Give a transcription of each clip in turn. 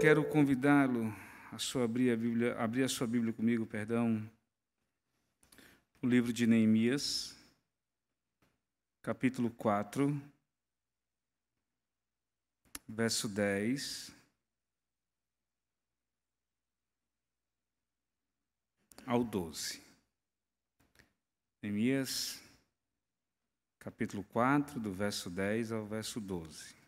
quero convidá-lo a sua abrir a Bíblia, abrir a sua Bíblia comigo, perdão, o livro de Neemias, capítulo 4, verso 10. Ao 12. Neemias, capítulo 4, do verso 10 ao verso 12.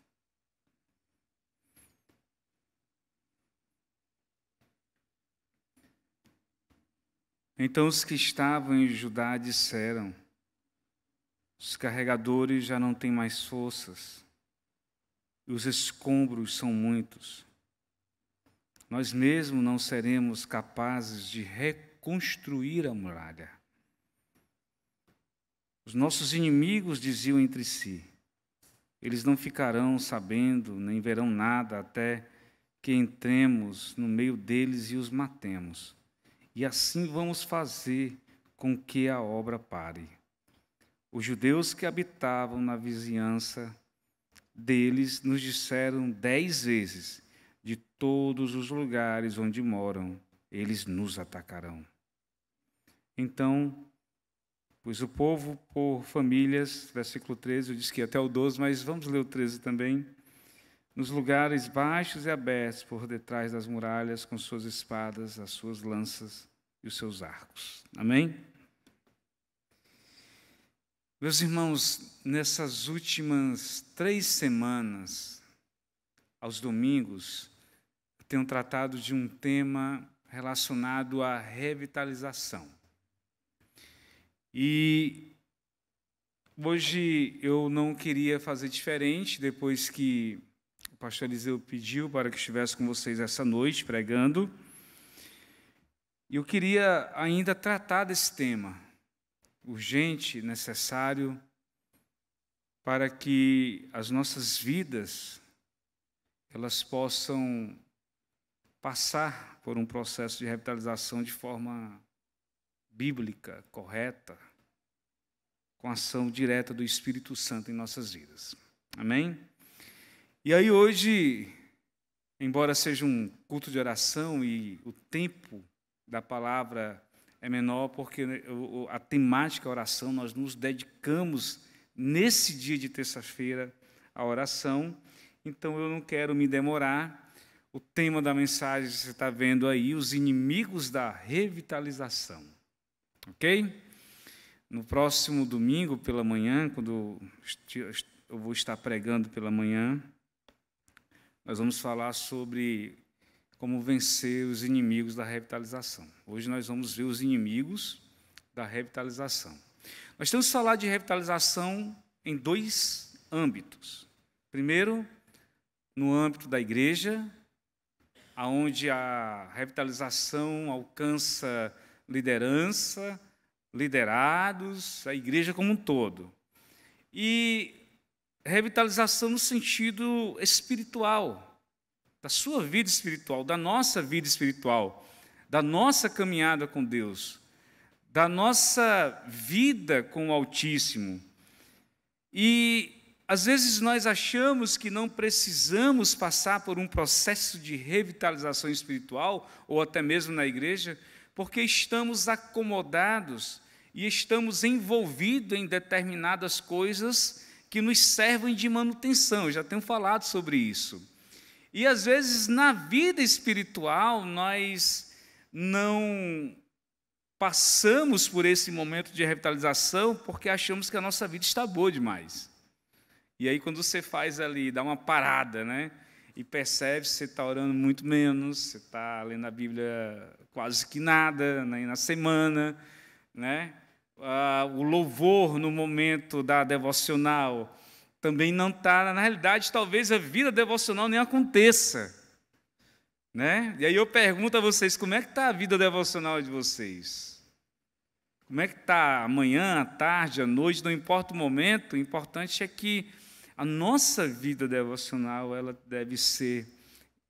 Então os que estavam em Judá disseram: Os carregadores já não têm mais forças, e os escombros são muitos. Nós mesmo não seremos capazes de reconstruir a muralha. Os nossos inimigos diziam entre si: Eles não ficarão sabendo, nem verão nada até que entremos no meio deles e os matemos e assim vamos fazer com que a obra pare. Os judeus que habitavam na vizinhança deles nos disseram dez vezes: de todos os lugares onde moram, eles nos atacarão. Então, pois o povo por famílias, versículo 13, eu disse que até o 12, mas vamos ler o 13 também nos lugares baixos e abertos por detrás das muralhas, com suas espadas, as suas lanças e os seus arcos. Amém? Meus irmãos, nessas últimas três semanas, aos domingos, eu tenho tratado de um tema relacionado à revitalização. E hoje eu não queria fazer diferente, depois que pastor Eliseu pediu para que estivesse com vocês essa noite pregando. E eu queria ainda tratar desse tema, urgente, necessário, para que as nossas vidas elas possam passar por um processo de revitalização de forma bíblica, correta, com ação direta do Espírito Santo em nossas vidas. Amém? E aí hoje, embora seja um culto de oração e o tempo da palavra é menor, porque né, a temática a oração, nós nos dedicamos nesse dia de terça-feira à oração, então eu não quero me demorar. O tema da mensagem você está vendo aí, os inimigos da revitalização. Ok? No próximo domingo pela manhã, quando eu vou estar pregando pela manhã, nós vamos falar sobre como vencer os inimigos da revitalização. Hoje nós vamos ver os inimigos da revitalização. Nós temos que falar de revitalização em dois âmbitos. Primeiro, no âmbito da igreja, aonde a revitalização alcança liderança, liderados, a igreja como um todo. E revitalização no sentido espiritual, da sua vida espiritual, da nossa vida espiritual, da nossa caminhada com Deus, da nossa vida com o Altíssimo. E às vezes nós achamos que não precisamos passar por um processo de revitalização espiritual, ou até mesmo na igreja, porque estamos acomodados e estamos envolvidos em determinadas coisas que nos servem de manutenção, eu já tenho falado sobre isso. E às vezes na vida espiritual nós não passamos por esse momento de revitalização porque achamos que a nossa vida está boa demais. E aí quando você faz ali, dá uma parada, né? E percebe que você está orando muito menos, você está lendo a Bíblia quase que nada né? na semana, né? ah, o louvor no momento da devocional também não está. Na realidade, talvez a vida devocional nem aconteça. Né? E aí eu pergunto a vocês: como é que está a vida devocional de vocês? Como é que está amanhã, à tarde, à noite, não importa o momento, o importante é que a nossa vida devocional ela deve ser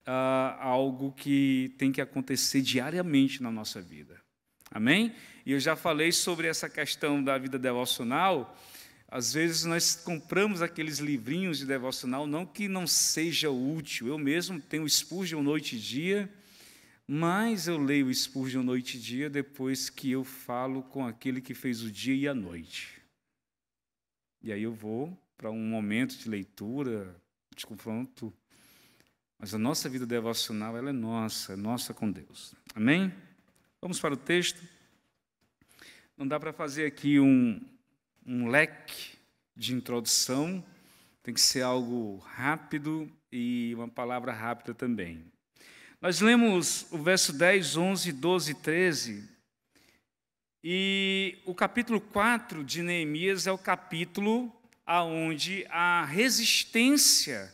ah, algo que tem que acontecer diariamente na nossa vida. Amém? E eu já falei sobre essa questão da vida devocional. Às vezes nós compramos aqueles livrinhos de devocional, não que não seja útil. Eu mesmo tenho Spurgeon noite e dia, mas eu leio Spurgeon noite e dia depois que eu falo com aquele que fez o dia e a noite. E aí eu vou para um momento de leitura, de confronto. Mas a nossa vida devocional, ela é nossa, é nossa com Deus. Amém? Vamos para o texto. Não dá para fazer aqui um, um leque de introdução, tem que ser algo rápido e uma palavra rápida também. Nós lemos o verso 10, 11, 12 13, e o capítulo 4 de Neemias é o capítulo aonde a resistência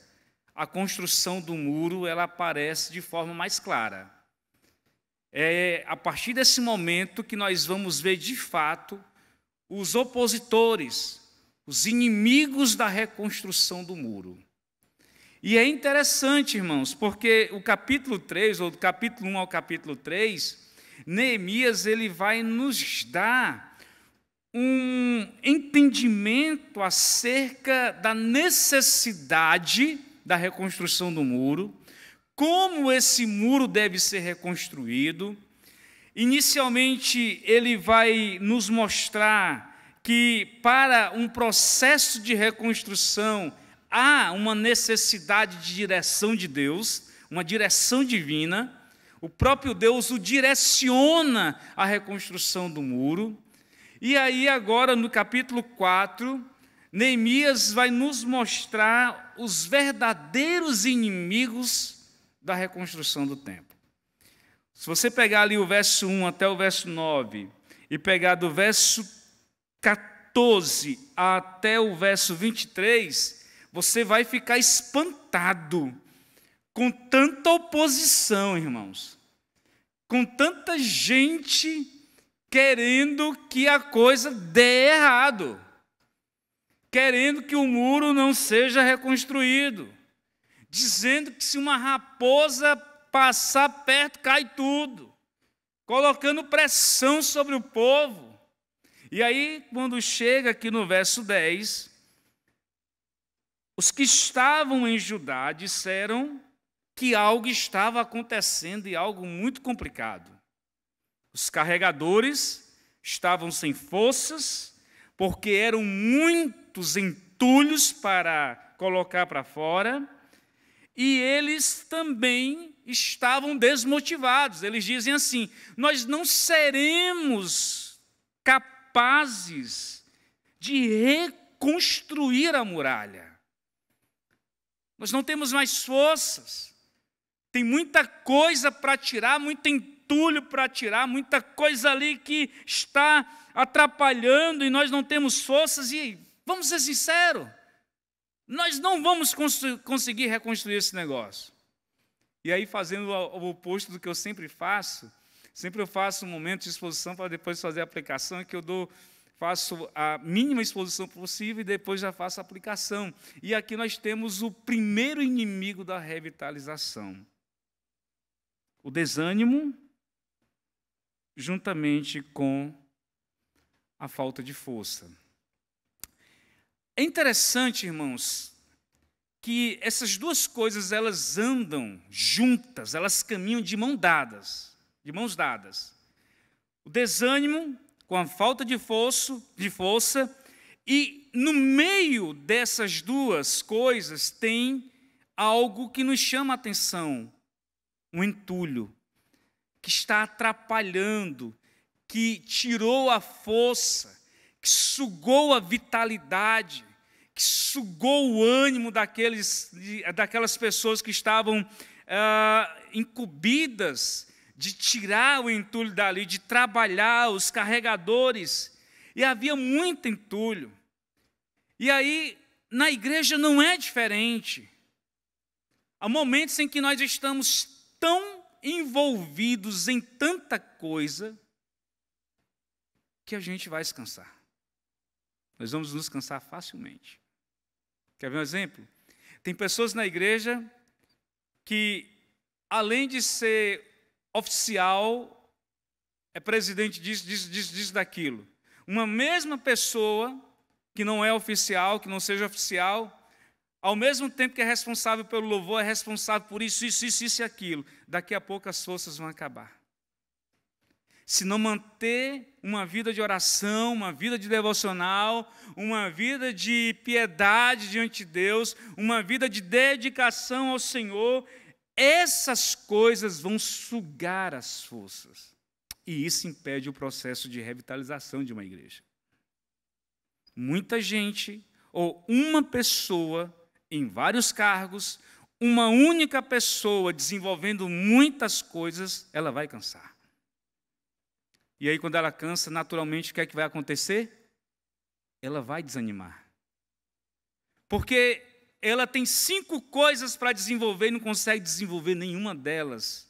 à construção do muro ela aparece de forma mais clara. É a partir desse momento que nós vamos ver de fato os opositores, os inimigos da reconstrução do muro. E é interessante, irmãos, porque o capítulo 3, ou do capítulo 1 ao capítulo 3, Neemias ele vai nos dar um entendimento acerca da necessidade da reconstrução do muro, como esse muro deve ser reconstruído. Inicialmente, ele vai nos mostrar que, para um processo de reconstrução, há uma necessidade de direção de Deus, uma direção divina. O próprio Deus o direciona à reconstrução do muro. E aí, agora, no capítulo 4, Neemias vai nos mostrar os verdadeiros inimigos da reconstrução do templo. Se você pegar ali o verso 1 até o verso 9 e pegar do verso 14 até o verso 23, você vai ficar espantado com tanta oposição, irmãos. Com tanta gente querendo que a coisa dê errado. Querendo que o muro não seja reconstruído dizendo que se uma raposa passar perto, cai tudo, colocando pressão sobre o povo. E aí, quando chega aqui no verso 10, os que estavam em Judá disseram que algo estava acontecendo e algo muito complicado. Os carregadores estavam sem forças, porque eram muitos entulhos para colocar para fora e eles também estavam desmotivados. Eles dizem assim: Nós não seremos capazes de reconstruir a muralha. Nós não temos mais forças. Tem muita coisa para tirar, muito entulho para tirar, muita coisa ali que está atrapalhando e nós não temos forças. E vamos ser sinceros, nós não vamos conseguir reconstruir esse negócio. E aí, fazendo o oposto do que eu sempre faço, sempre eu faço um momento de exposição para depois fazer a aplicação, que eu dou, faço a mínima exposição possível e depois já faço a aplicação. E aqui nós temos o primeiro inimigo da revitalização: o desânimo, juntamente com a falta de força. É interessante, irmãos, que essas duas coisas elas andam juntas, elas caminham de mão dadas, de mãos dadas. O desânimo com a falta de força, de força e no meio dessas duas coisas tem algo que nos chama a atenção, um entulho que está atrapalhando, que tirou a força, que sugou a vitalidade que sugou o ânimo daqueles, daquelas pessoas que estavam ah, incumbidas de tirar o entulho dali, de trabalhar os carregadores. E havia muito entulho. E aí, na igreja não é diferente. Há momentos em que nós estamos tão envolvidos em tanta coisa que a gente vai se cansar. Nós vamos nos cansar facilmente. Quer ver um exemplo? Tem pessoas na igreja que, além de ser oficial, é presidente disso, disso, disso, disso, daquilo. Uma mesma pessoa que não é oficial, que não seja oficial, ao mesmo tempo que é responsável pelo louvor, é responsável por isso, isso, isso, isso e aquilo. Daqui a pouco as forças vão acabar se não manter uma vida de oração, uma vida de devocional, uma vida de piedade diante de Deus, uma vida de dedicação ao Senhor, essas coisas vão sugar as forças. E isso impede o processo de revitalização de uma igreja. Muita gente, ou uma pessoa em vários cargos, uma única pessoa desenvolvendo muitas coisas, ela vai cansar. E aí, quando ela cansa, naturalmente, o que é que vai acontecer? Ela vai desanimar. Porque ela tem cinco coisas para desenvolver e não consegue desenvolver nenhuma delas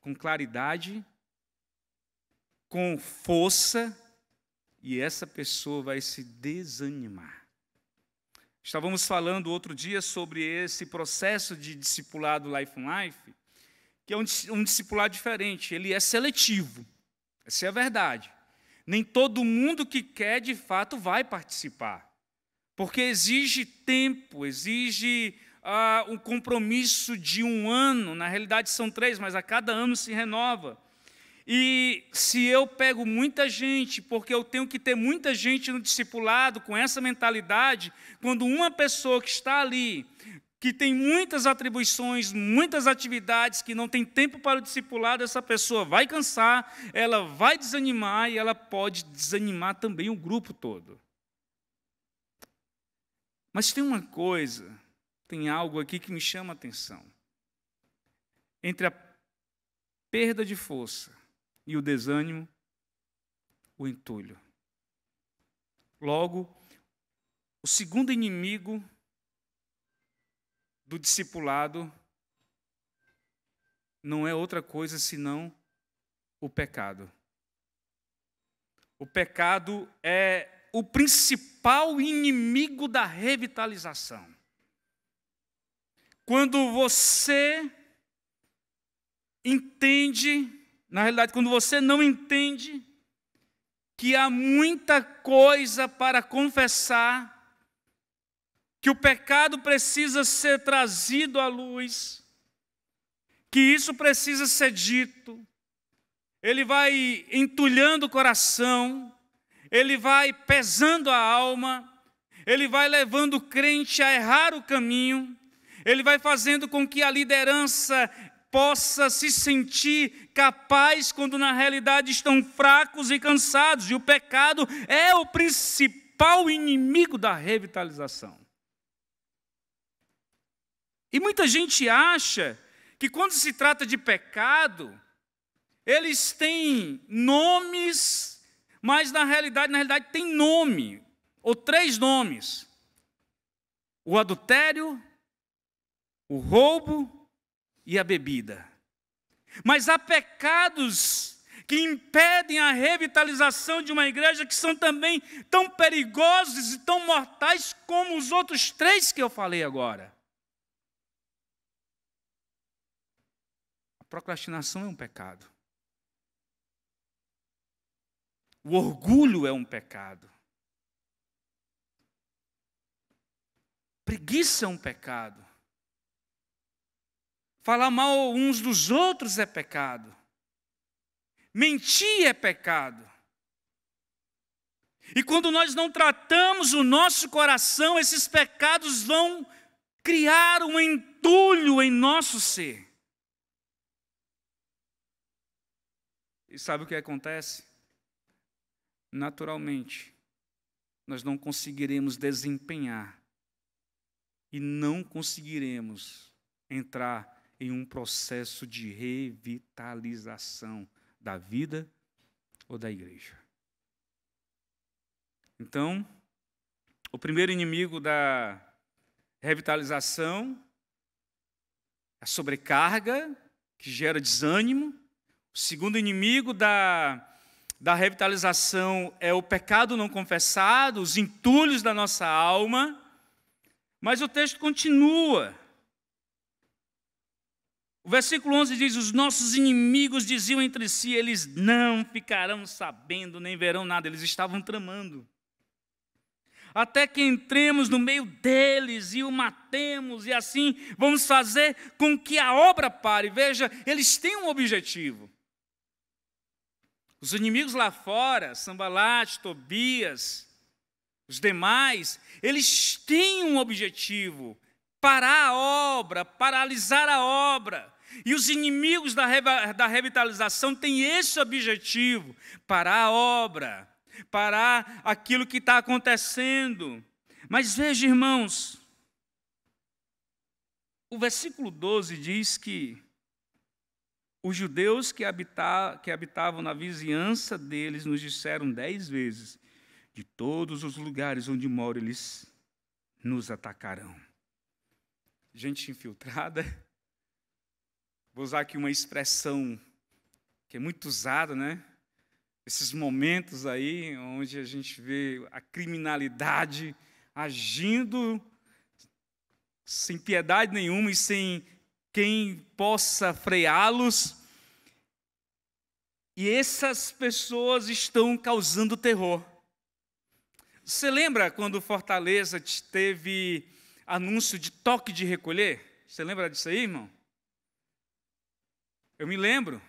com claridade, com força, e essa pessoa vai se desanimar. Estávamos falando outro dia sobre esse processo de discipulado Life on Life, que é um, um discipulado diferente, ele é seletivo. Essa é a verdade. Nem todo mundo que quer, de fato, vai participar. Porque exige tempo, exige ah, um compromisso de um ano. Na realidade, são três, mas a cada ano se renova. E se eu pego muita gente, porque eu tenho que ter muita gente no discipulado com essa mentalidade, quando uma pessoa que está ali que tem muitas atribuições, muitas atividades, que não tem tempo para o discipulado, essa pessoa vai cansar, ela vai desanimar e ela pode desanimar também o grupo todo. Mas tem uma coisa, tem algo aqui que me chama a atenção. Entre a perda de força e o desânimo, o entulho. Logo, o segundo inimigo do discipulado não é outra coisa senão o pecado. O pecado é o principal inimigo da revitalização. Quando você entende, na realidade, quando você não entende que há muita coisa para confessar, que o pecado precisa ser trazido à luz, que isso precisa ser dito. Ele vai entulhando o coração, ele vai pesando a alma, ele vai levando o crente a errar o caminho, ele vai fazendo com que a liderança possa se sentir capaz quando na realidade estão fracos e cansados, e o pecado é o principal inimigo da revitalização. E muita gente acha que quando se trata de pecado, eles têm nomes, mas na realidade, na realidade tem nome, ou três nomes. O adultério, o roubo e a bebida. Mas há pecados que impedem a revitalização de uma igreja que são também tão perigosos e tão mortais como os outros três que eu falei agora. Procrastinação é um pecado. O orgulho é um pecado. Preguiça é um pecado. Falar mal uns dos outros é pecado. Mentir é pecado. E quando nós não tratamos o nosso coração, esses pecados vão criar um entulho em nosso ser. E sabe o que acontece? Naturalmente, nós não conseguiremos desempenhar e não conseguiremos entrar em um processo de revitalização da vida ou da igreja. Então, o primeiro inimigo da revitalização, a sobrecarga, que gera desânimo, o segundo inimigo da, da revitalização é o pecado não confessado, os entulhos da nossa alma. Mas o texto continua. O versículo 11 diz: Os nossos inimigos diziam entre si, eles não ficarão sabendo, nem verão nada, eles estavam tramando. Até que entremos no meio deles e o matemos, e assim vamos fazer com que a obra pare. Veja, eles têm um objetivo. Os inimigos lá fora, Sambalat, Tobias, os demais, eles têm um objetivo: parar a obra, paralisar a obra. E os inimigos da, da revitalização têm esse objetivo: parar a obra, parar aquilo que está acontecendo. Mas veja, irmãos, o versículo 12 diz que os judeus que, habita, que habitavam na vizinhança deles nos disseram dez vezes: de todos os lugares onde moro, eles nos atacarão. Gente infiltrada. Vou usar aqui uma expressão que é muito usada, né? Esses momentos aí onde a gente vê a criminalidade agindo sem piedade nenhuma e sem quem possa freá-los. E essas pessoas estão causando terror. Você lembra quando Fortaleza teve anúncio de toque de recolher? Você lembra disso aí, irmão? Eu me lembro.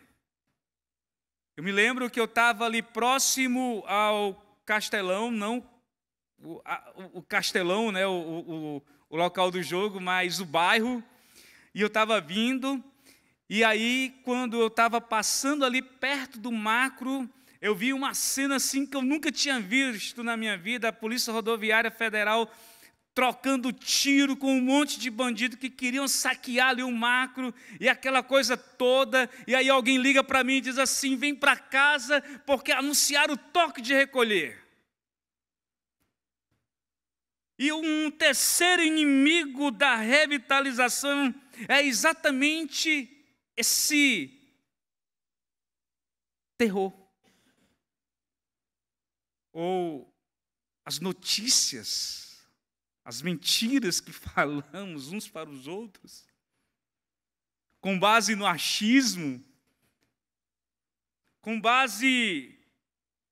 Eu me lembro que eu estava ali próximo ao Castelão, não o, a, o Castelão, né, o, o, o local do jogo, mas o bairro. E eu estava vindo, e aí, quando eu estava passando ali perto do macro, eu vi uma cena assim que eu nunca tinha visto na minha vida: a Polícia Rodoviária Federal trocando tiro com um monte de bandido que queriam saquear ali o macro e aquela coisa toda. E aí alguém liga para mim e diz assim: vem para casa porque anunciaram o toque de recolher. E um terceiro inimigo da revitalização é exatamente esse terror. Ou as notícias, as mentiras que falamos uns para os outros, com base no achismo, com base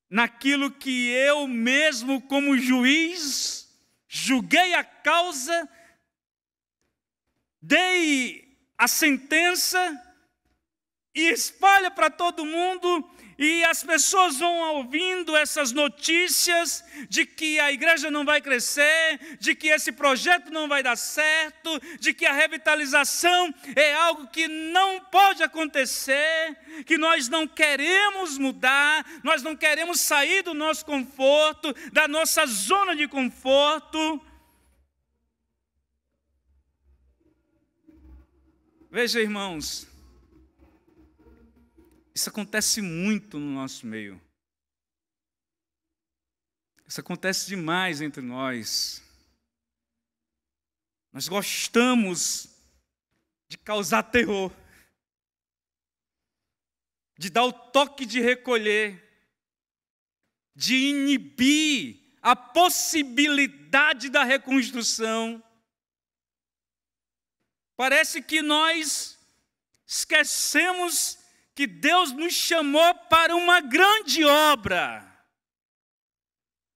naquilo que eu mesmo, como juiz, julguei a causa dei a sentença e espalha para todo mundo, e as pessoas vão ouvindo essas notícias de que a igreja não vai crescer, de que esse projeto não vai dar certo, de que a revitalização é algo que não pode acontecer, que nós não queremos mudar, nós não queremos sair do nosso conforto, da nossa zona de conforto. Veja, irmãos, isso acontece muito no nosso meio. Isso acontece demais entre nós. Nós gostamos de causar terror, de dar o toque de recolher, de inibir a possibilidade da reconstrução. Parece que nós esquecemos que Deus nos chamou para uma grande obra.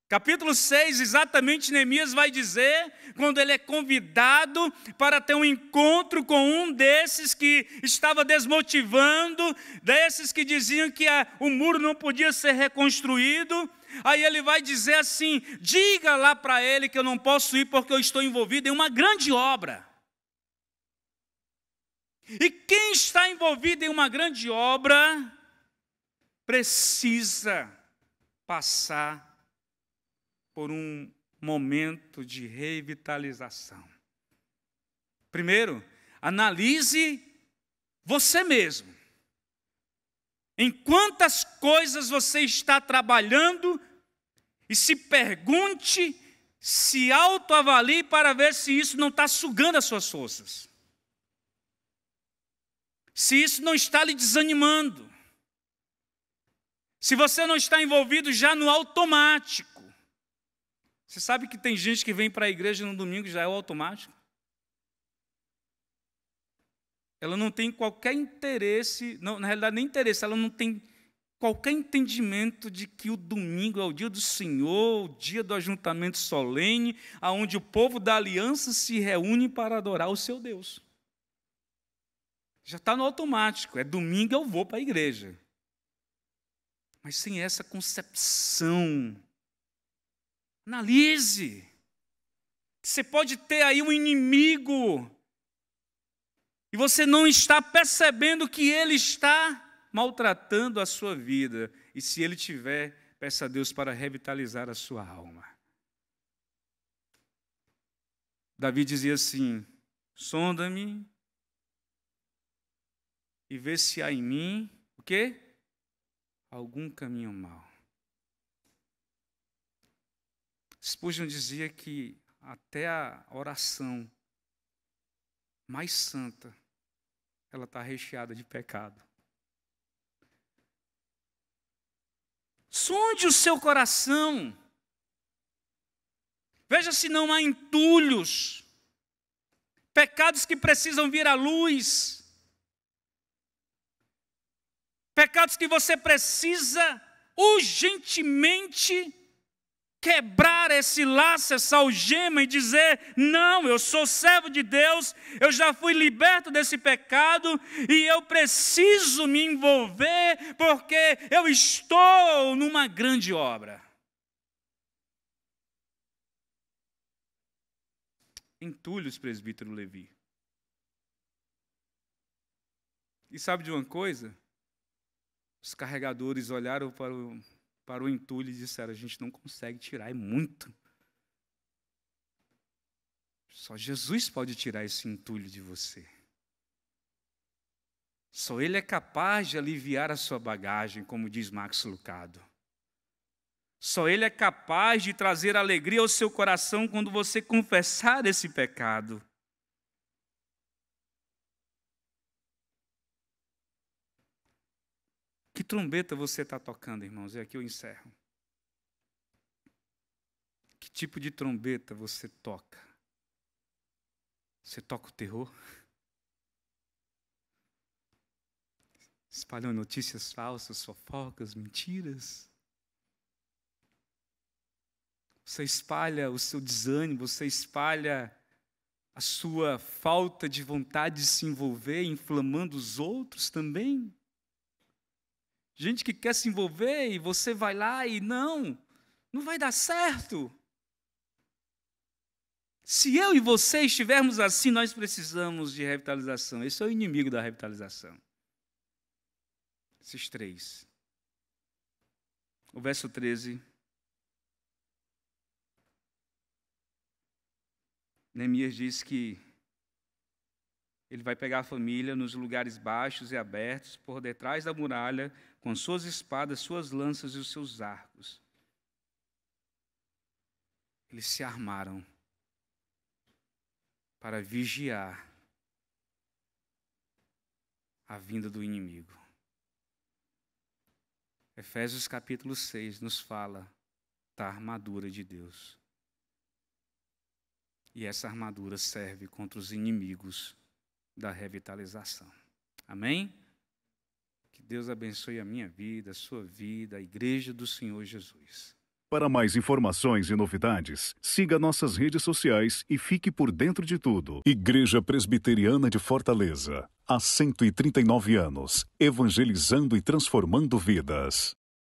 Capítulo 6, exatamente Neemias vai dizer, quando ele é convidado para ter um encontro com um desses que estava desmotivando, desses que diziam que a, o muro não podia ser reconstruído, aí ele vai dizer assim: diga lá para ele que eu não posso ir porque eu estou envolvido em uma grande obra. E quem está envolvido em uma grande obra precisa passar por um momento de revitalização. Primeiro, analise você mesmo. Em quantas coisas você está trabalhando e se pergunte, se autoavalie para ver se isso não está sugando as suas forças se isso não está lhe desanimando, se você não está envolvido já no automático. Você sabe que tem gente que vem para a igreja no domingo já é o automático? Ela não tem qualquer interesse, não, na realidade, nem interesse, ela não tem qualquer entendimento de que o domingo é o dia do Senhor, o dia do ajuntamento solene, aonde o povo da aliança se reúne para adorar o seu Deus. Já está no automático. É domingo eu vou para a igreja. Mas sem essa concepção. Analise. Você pode ter aí um inimigo. E você não está percebendo que ele está maltratando a sua vida. E se ele tiver, peça a Deus para revitalizar a sua alma. Davi dizia assim: sonda-me e ver se há em mim o quê? Algum caminho mau. Spurgeon dizia que até a oração mais santa, ela está recheada de pecado. Sonde o seu coração. Veja se não há entulhos, pecados que precisam vir à luz pecados que você precisa urgentemente quebrar esse laço, essa algema e dizer: não, eu sou servo de Deus, eu já fui liberto desse pecado e eu preciso me envolver porque eu estou numa grande obra. Entulhe os presbítero Levi. E sabe de uma coisa? Os carregadores olharam para o, para o entulho e disseram: a gente não consegue tirar, é muito. Só Jesus pode tirar esse entulho de você. Só Ele é capaz de aliviar a sua bagagem, como diz Max Lucado. Só Ele é capaz de trazer alegria ao seu coração quando você confessar esse pecado. Que trombeta você está tocando, irmãos? E aqui eu encerro. Que tipo de trombeta você toca? Você toca o terror? Espalham notícias falsas, fofocas, mentiras? Você espalha o seu desânimo, você espalha a sua falta de vontade de se envolver, inflamando os outros também? gente que quer se envolver e você vai lá e não, não vai dar certo. Se eu e você estivermos assim, nós precisamos de revitalização. Esse é o inimigo da revitalização. Esses três. O verso 13. Neemias diz que ele vai pegar a família nos lugares baixos e abertos, por detrás da muralha, com suas espadas, suas lanças e os seus arcos. Eles se armaram para vigiar a vinda do inimigo. Efésios capítulo 6 nos fala da armadura de Deus. E essa armadura serve contra os inimigos da revitalização. Amém? Deus abençoe a minha vida, a sua vida, a Igreja do Senhor Jesus. Para mais informações e novidades, siga nossas redes sociais e fique por dentro de tudo. Igreja Presbiteriana de Fortaleza, há 139 anos, evangelizando e transformando vidas.